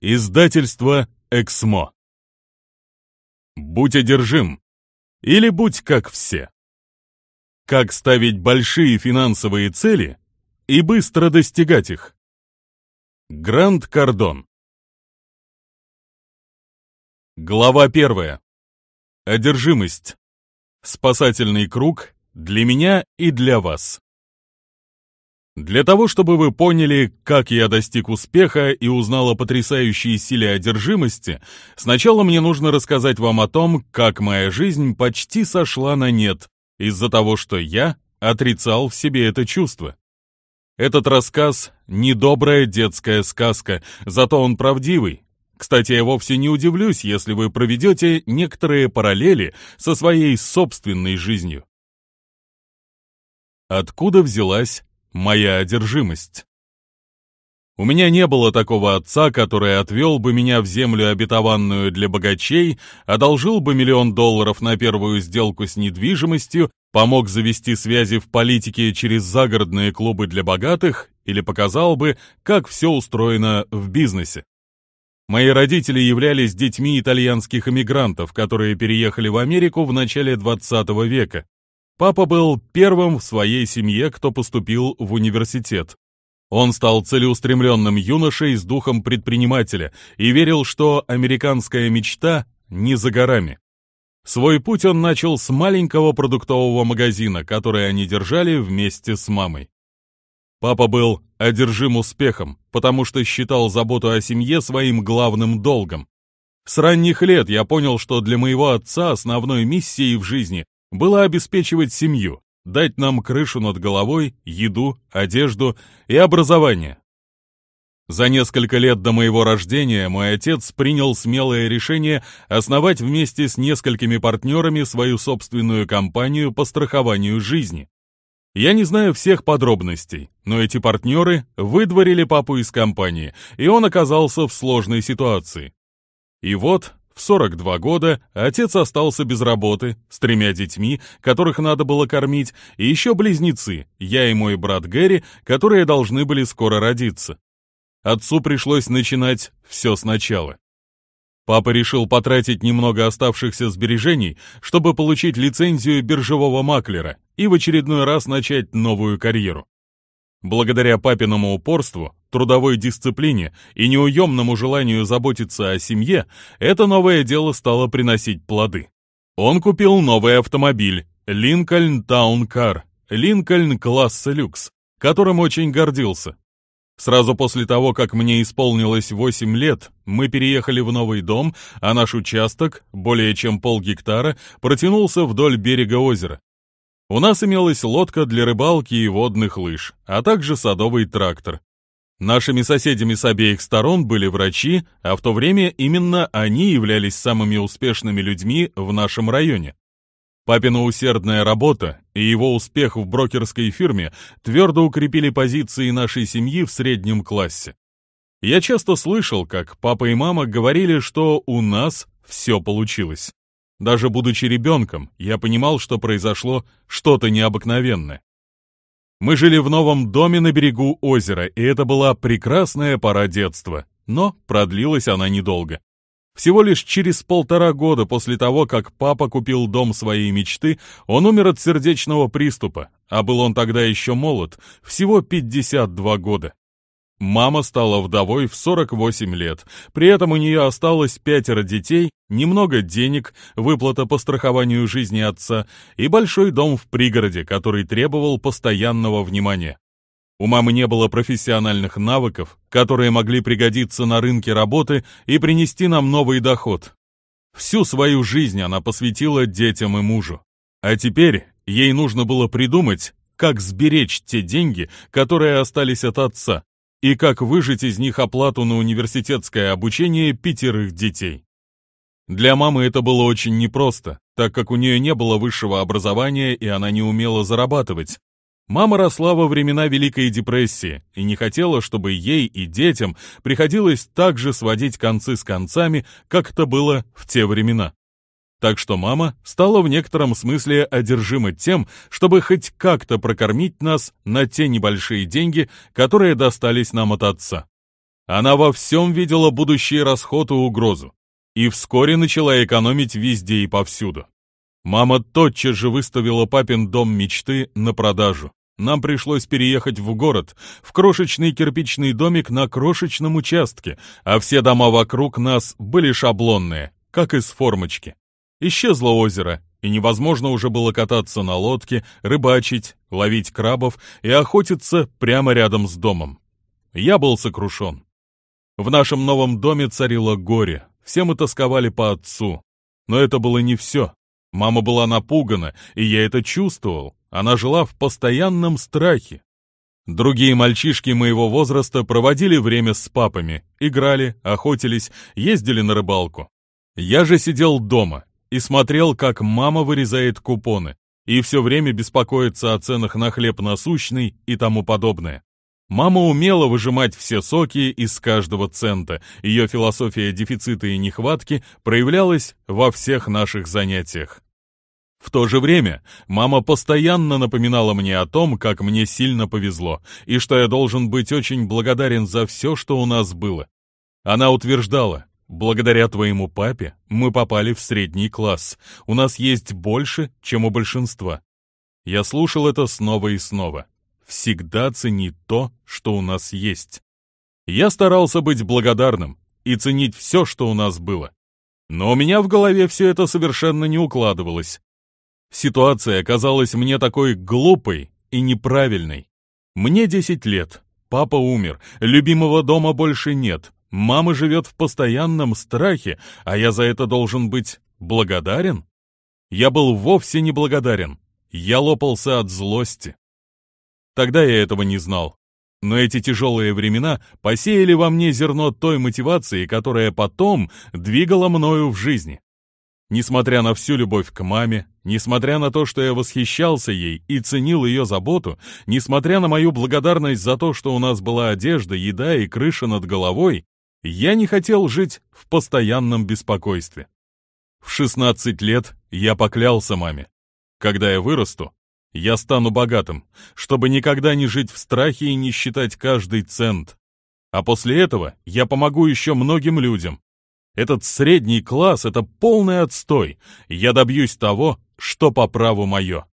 Издательство «Эксмо». Будь одержим. Или будь как все. Как ставить большие финансовые цели и быстро достигать их. Гранд Кардон. Глава первая. Одержимость. Спасательный круг для меня и для вас. Для того, чтобы вы поняли, как я достиг успеха и узнал о потрясающей силе одержимости, сначала мне нужно рассказать вам о том, как моя жизнь почти сошла на нет из-за того, что я отрицал в себе это чувство. Этот рассказ — недобрая детская сказка, зато он правдивый. Кстати, я вовсе не удивлюсь, если вы проведете некоторые параллели со своей собственной жизнью. Откуда взялась моя одержимость. У меня не было такого отца, который отвел бы меня в землю обетованную для богачей, одолжил бы миллион долларов на первую сделку с недвижимостью, помог завести связи в политике через загородные клубы для богатых или показал бы, как все устроено в бизнесе. Мои родители являлись детьми итальянских эмигрантов, которые переехали в Америку в начале 20 века. Папа был первым в своей семье, кто поступил в университет. Он стал целеустремленным юношей с духом предпринимателя и верил, что американская мечта не за горами. Свой путь он начал с маленького продуктового магазина, который они держали вместе с мамой. Папа был одержим успехом, потому что считал заботу о семье своим главным долгом. С ранних лет я понял, что для моего отца основной миссией в жизни было обеспечивать семью, дать нам крышу над головой, еду, одежду и образование. За несколько лет до моего рождения мой отец принял смелое решение основать вместе с несколькими партнерами свою собственную компанию по страхованию жизни. Я не знаю всех подробностей, но эти партнеры выдворили папу из компании, и он оказался в сложной ситуации. И вот в 42 года отец остался без работы, с тремя детьми, которых надо было кормить, и еще близнецы, я и мой брат Гэри, которые должны были скоро родиться. Отцу пришлось начинать все сначала. Папа решил потратить немного оставшихся сбережений, чтобы получить лицензию биржевого маклера и в очередной раз начать новую карьеру. Благодаря папиному упорству, трудовой дисциплине и неуемному желанию заботиться о семье, это новое дело стало приносить плоды. Он купил новый автомобиль Lincoln Town Car, Lincoln класса люкс, которым очень гордился. Сразу после того, как мне исполнилось 8 лет, мы переехали в новый дом, а наш участок, более чем полгектара, протянулся вдоль берега озера. У нас имелась лодка для рыбалки и водных лыж, а также садовый трактор. Нашими соседями с обеих сторон были врачи, а в то время именно они являлись самыми успешными людьми в нашем районе. Папина усердная работа и его успех в брокерской фирме твердо укрепили позиции нашей семьи в среднем классе. Я часто слышал, как папа и мама говорили, что у нас все получилось. Даже будучи ребенком, я понимал, что произошло что-то необыкновенное. Мы жили в новом доме на берегу озера, и это была прекрасная пора детства, но продлилась она недолго. Всего лишь через полтора года после того, как папа купил дом своей мечты, он умер от сердечного приступа, а был он тогда еще молод, всего 52 года. Мама стала вдовой в 48 лет, при этом у нее осталось пятеро детей, немного денег, выплата по страхованию жизни отца и большой дом в пригороде, который требовал постоянного внимания. У мамы не было профессиональных навыков, которые могли пригодиться на рынке работы и принести нам новый доход. Всю свою жизнь она посвятила детям и мужу. А теперь ей нужно было придумать, как сберечь те деньги, которые остались от отца, и как выжить из них оплату на университетское обучение пятерых детей. Для мамы это было очень непросто, так как у нее не было высшего образования и она не умела зарабатывать. Мама росла во времена Великой депрессии и не хотела, чтобы ей и детям приходилось так же сводить концы с концами, как это было в те времена. Так что мама стала в некотором смысле одержима тем, чтобы хоть как-то прокормить нас на те небольшие деньги, которые достались нам от отца. Она во всем видела будущий расход и угрозу, и вскоре начала экономить везде и повсюду. Мама тотчас же выставила папин дом мечты на продажу. Нам пришлось переехать в город, в крошечный кирпичный домик на крошечном участке, а все дома вокруг нас были шаблонные, как из формочки. Исчезло озеро, и невозможно уже было кататься на лодке, рыбачить, ловить крабов и охотиться прямо рядом с домом. Я был сокрушен. В нашем новом доме царило горе, все мы тосковали по отцу. Но это было не все. Мама была напугана, и я это чувствовал. Она жила в постоянном страхе. Другие мальчишки моего возраста проводили время с папами, играли, охотились, ездили на рыбалку. Я же сидел дома, и смотрел, как мама вырезает купоны, и все время беспокоится о ценах на хлеб насущный и тому подобное. Мама умела выжимать все соки из каждого цента. Ее философия дефицита и нехватки проявлялась во всех наших занятиях. В то же время мама постоянно напоминала мне о том, как мне сильно повезло, и что я должен быть очень благодарен за все, что у нас было. Она утверждала, Благодаря твоему папе мы попали в средний класс. У нас есть больше, чем у большинства. Я слушал это снова и снова. Всегда цени то, что у нас есть. Я старался быть благодарным и ценить все, что у нас было. Но у меня в голове все это совершенно не укладывалось. Ситуация казалась мне такой глупой и неправильной. Мне 10 лет, папа умер, любимого дома больше нет, Мама живет в постоянном страхе, а я за это должен быть благодарен? Я был вовсе не благодарен. Я лопался от злости. Тогда я этого не знал. Но эти тяжелые времена посеяли во мне зерно той мотивации, которая потом двигала мною в жизни. Несмотря на всю любовь к маме, несмотря на то, что я восхищался ей и ценил ее заботу, несмотря на мою благодарность за то, что у нас была одежда, еда и крыша над головой, я не хотел жить в постоянном беспокойстве. В 16 лет я поклялся маме. Когда я вырасту, я стану богатым, чтобы никогда не жить в страхе и не считать каждый цент. А после этого я помогу еще многим людям. Этот средний класс — это полный отстой. Я добьюсь того, что по праву мое.